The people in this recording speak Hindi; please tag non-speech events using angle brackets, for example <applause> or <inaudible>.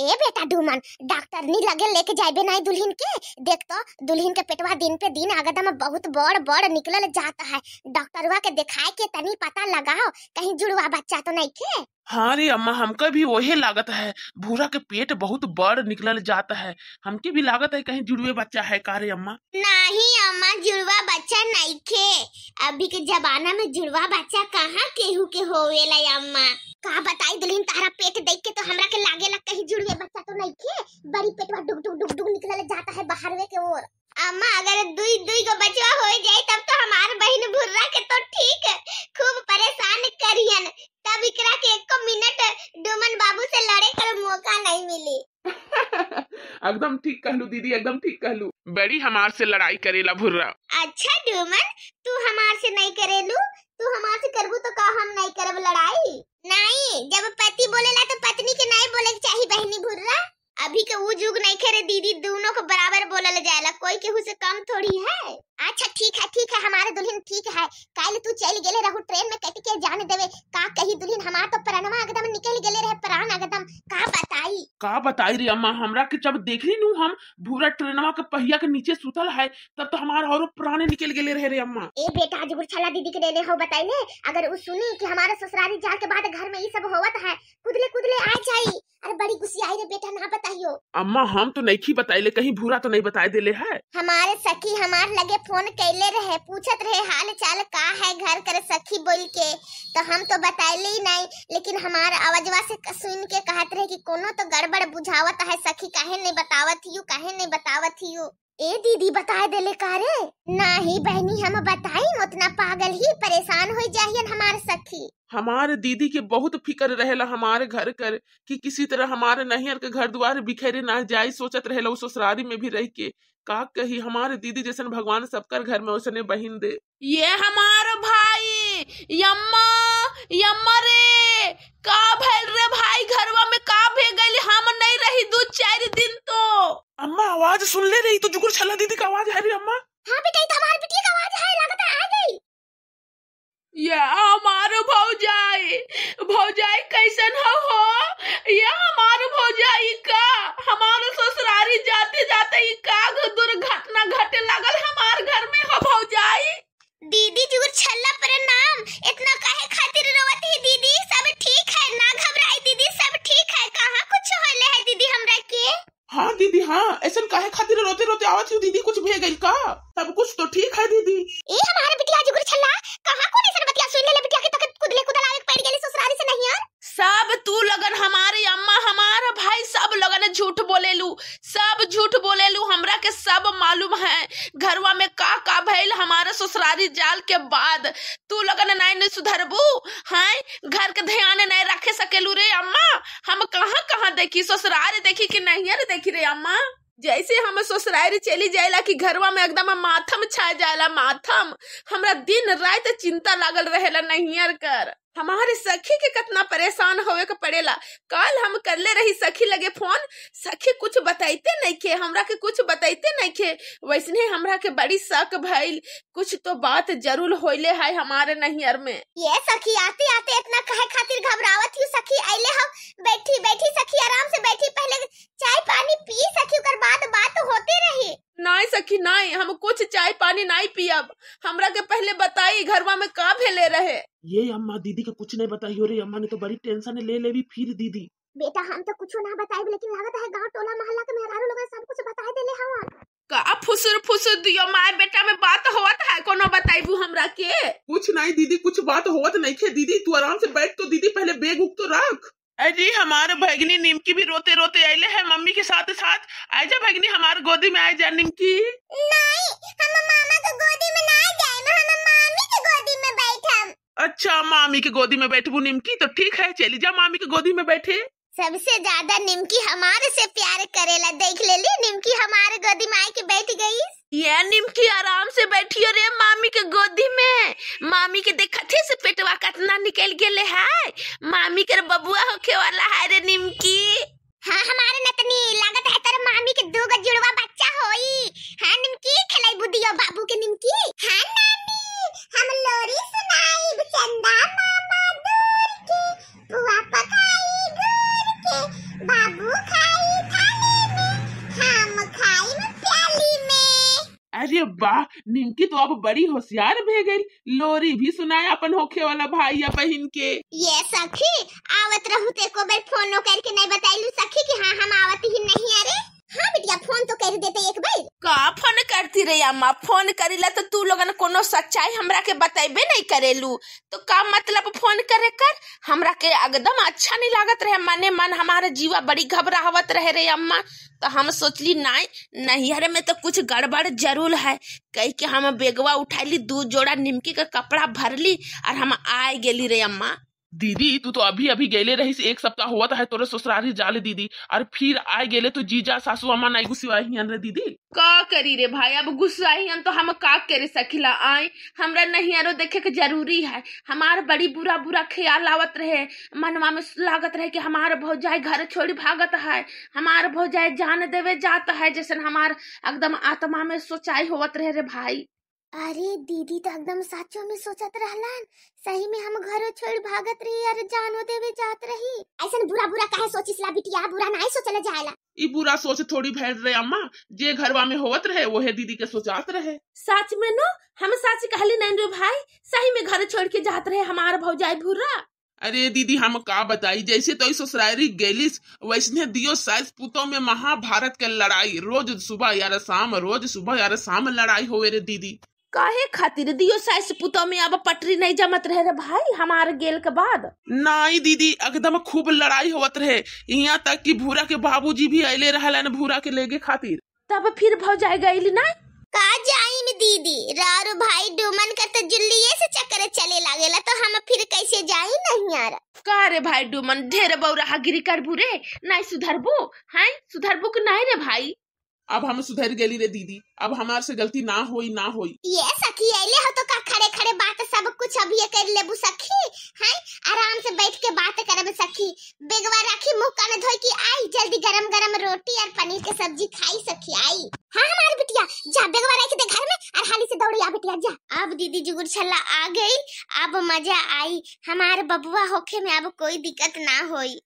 ए बेटा डूमन डॉक्टर नी लगे लेके जाबे नहीं दुल्हन के देख तो दुल्हन के पेटवा दिन पे दिन आगदम बहुत बड़ बड़ निकलल जाता है डॉक्टरवा के दिखाए के तनी पता लगाओ कहीं जुड़वा बच्चा तो नहीं के हाँ रे अम्मा हमको भी वही लागत है भूरा के पेट बहुत बड़ निकलल जाता है हमके भी लागत है कहीं जुड़वे बच्चा है का रे अम्मा नहीं अम्मा जुड़वा बच्चा नहीं के अभी के जमाना में जुड़वा बच्चा कहाँ केहू के होवेला अम्मा का बताई दुल्हन तारा पेट देख मौका नहीं मिली <laughs> एकदम ठीक कहलू दीदी एकदम ठीक कहलू बड़ी हमार से लड़ाई करेला भुर्रा अच्छा डूमन तू हमार से नहीं करेलू तू हमार से करबू तो का हम नहीं करब लड़ाई नहीं जब पति बोलेला तो पत्नी के नहीं बोले के चाहिए बहनी भुर्रा अभी के वो जुग नहीं खेरे दीदी दोनों को बराबर बोलल जाएला कोई केहू से कम थोड़ी है अच्छा ठीक है ठीक है हमारे दुल्हन ठीक है कल तू चल गेले रहू ट्रेन में कट के जाने देवे का बताई रही अम्मा हमरा के जब देख देखली नू हम भूरा ट्रेनवा के पहिया के नीचे सुतल है तब तो हमारा और प्राणे निकल गए रहे रे अम्मा ए बेटा आज गुरछला दीदी के देले हो बताई ने अगर उ सुनी कि हमारे ससुरारी जा के बाद घर में ये सब होवत है कुदले कुदले आ जाई अरे बड़ी गुस्सी आई रे बेटा ना बताइयो अम्मा हम तो नहीं की बताइले कहीं भूरा तो नहीं बताए देले है हमारे सखी हमार लगे फोन कैले रहे पूछत रहे हाल चाल का है घर कर सखी बोल के तो हम तो बताइले ही नहीं लेकिन हमारा आवाजवा से सुन के कहत रहे कि कोनो तो गड़ बड़ बुझावत है सखी कहे नहीं बतावत यू कहे नहीं बतावत यू ए दीदी दे ले कारे ना ही बहनी हम बताई उतना पागल ही परेशान हो जाये हमारे सखी हमारे दीदी के बहुत फिकर रहे हमारे घर कर कि किसी तरह हमारे नहियर के घर द्वार बिखेरे ना जाए सोचत रहे ससुरारी में भी रह के का कही हमारे दीदी जैसे भगवान सबकर घर में उसने बहन दे ये हमारे भाई यम्मा यम्मा रे का भइल रे भाई घरवा में का भे गइल हम नहीं रही दो चार दिन तो अम्मा आवाज सुन ले रही तो जुगुर छला दीदी का आवाज है रे अम्मा हां बेटा ये तो हमारी बिटिया का आवाज है लगता है आ गई ये हमारो भौजाई भौजाई कैसन हो हो ये हमारो भौजाई का हमारो ससुरारी जाते जाते ही का दुर्घटना घटे लागल रोते रोते आवाज हूँ दीदी कुछ भे गई का सब कुछ तो ठीक है दीदी ए हमारे बिटिया जुगुर छल्ला कहां को नहीं बतिया सुन ले बिटिया के तक कुदले कुदला एक पड़ गेली ससुरारी से नहीं यार सब तू लगन हमारे अम्मा हमारा भाई सब लगन झूठ बोलेलू सब झूठ बोलेलू हमरा के सब मालूम है घरवा में का का भइल हमारा ससुरारी जाल के बाद तू लगन नहीं सुधरबू हैं घर के ध्यान नहीं रखे सकेलू रे अम्मा हम कहाँ कहाँ देखी ससुरारी देखी कि नहीं रे देखी रे अम्मा जैसे हम ससुराल चली जाएला कि घरवा में एकदम माथम छा जाएला माथम हमरा दिन रात चिंता लागल रहेला नहियर कर हमारे सखी के कितना परेशान होवे के पड़ेला कल हम करले रही सखी लगे फोन सखी कुछ बताइते नहीं के हमरा के कुछ बताइते नहीं के वैसने हमरा के बड़ी शक भइल कुछ तो बात जरूर होइले है हमारे नहियर में ये सखी आते आते इतना कहे खातिर घबरावत हूँ सखी आइले हम बैठी बैठी सखी आराम से बैठी कि नहीं हम कुछ चाय पानी नहीं पिया हमरा के पहले बताई घरवा में का भेले रहे ये अम्मा दीदी के कुछ नहीं बताई और अम्मा ने तो बड़ी टेंशन ले ले भी फिर दीदी बेटा हम तो कुछ ना बताए लेकिन लागत है गांव टोला मोहल्ला के मेहरारू लोग सब कुछ बता देले हवन का फुसुर फुसुर दियो माय बेटा में बात होत है कोनो बताइबू हमरा के कुछ नहीं दीदी कुछ बात होत नहीं खे दीदी तू आराम से बैठ तो दीदी पहले बैग उग तो रख जी हमारे भगनी निमकी भी रोते रोते आईले है मम्मी के साथ साथ आजा भगनी हमारे गोदी में जा निमकी नहीं हम मामा के गोदी में ना जाए हम मामी के गोदी में अच्छा मामी के गोदी में बैठबू निमकी तो ठीक है चली जा मामी के गोदी में बैठे सबसे ज्यादा निमकी हमारे से प्यार करेला देख ले ली निमकी हमारे गोदी में आके बैठ गई ये निमकी आराम से बैठी रे मामी के गोदी में मामी के देखा थे से पेटवा कितना निकल गए है मामी के बबुआ होके वाला है रे निमकी हाँ हमारे नतनी लागत है तेरे मामी के दो गो जुड़वा बच्चा होई हाँ निमकी खिलाई बुदियो बाबू के निमकी हाँ नानी हम लोरी सुनाई चंदा के वाह निंकी तो अब बड़ी होशियार भे गई लोरी भी सुनाया अपन होखे वाला भाई या बहन के ये सखी आवत रहू ते को बेर फोनो करके नहीं लू सखी कि हाँ हम आवत ही नहीं अरे हाँ बिटिया फोन तो कर देते एक बार का फोन करती रही अम्मा फोन करीला तो तू लोगन कोनो सच्चाई हमरा के बताइबे नहीं करेलू तो का मतलब फोन करे कर हमरा के एकदम अच्छा नहीं लागत रहे मने मन हमारे जीवा बड़ी घबराहवत रहे रे अम्मा तो हम सोचली ना नहीं नैहर में तो कुछ गड़बड़ जरूर है कह के हम बेगवा उठा ली दू जोड़ा निमकी का कपड़ा भर ली और हम आ गली रे अम्मा दीदी तू तो अभी अभी गेले रही एक सप्ताह हुआ था है तोरे ससुरारी जाले दीदी और फिर आए गेले तो जीजा सासू अम्मा नाई गुस्साही रे दीदी का करी रे भाई अब आई हन तो हम का करे सकिला आए हमरा आरो देखे के जरूरी है हमार बड़ी बुरा बुरा ख्याल आवत रहे मनवा में लागत रहे की हमार भौजाई घर छोड़ी भागत है हमार भौजाई जान देवे जात है जैसे हमार एकदम आत्मा में सोचाई होवत रहे रे भाई अरे दीदी तो एकदम साचो में सोचत रहलन सही में हम घरो छोड़ भागत रही अरे जानो देवे जात रही ऐसा बुरा बुरा काहे सोचिस ला बिटिया बुरा ना सोचल जाएला ई बुरा सोच थोड़ी भेज रहे अम्मा जे घरवा में होवत रहे वोहे दीदी के सोचात रहे सच में नो हम सच कहले नैन रे भाई सही में घर छोड़ के जात रहे हमार भौजाय भूरा अरे दीदी हम का बताई जैसे तो ससुरारी गेलिस वैसने दियो सास पुतो में महाभारत के लड़ाई रोज सुबह यार शाम रोज सुबह यार शाम लड़ाई होवे रे दीदी काहे खातिर दियो सास पुतो में अब पटरी नहीं जमत रहे रे भाई हमार गेल के बाद नहीं दीदी एकदम खूब लड़ाई होवत रहे यहाँ तक कि भूरा के बाबूजी भी अले रहा भूरा के लेगे खातिर तब फिर भौजाई गई ना का जाई न दीदी रारू भाई डुमन का तो जुल्लिए से चक्कर चले लागेला तो हम फिर कैसे जाई नहीं यार का रे भाई डुमन ढेर बौरा गिरी कर भूरे नहीं सुधरबू हैं सुधरबू के नहीं रे भाई अब हम सुधर गली रे दीदी अब हमार से गलती ना होई ना होई ये सखी अले हो तो का खड़े खड़े बात सब कुछ अभी कर ले बु सखी है आराम से बैठ के बात करब सखी बेगवा राखी मुंह कान धोई की आई जल्दी गरम गरम रोटी और पनीर के सब्जी खाई सखी आई हां हमारी हाँ, बिटिया जा बेगवा राखी दे घर में और हाली से दौड़ी आ बिटिया जा अब दीदी जुगुर छल्ला आ गई अब मजा आई हमारे बबुआ होखे में अब कोई दिक्कत ना होई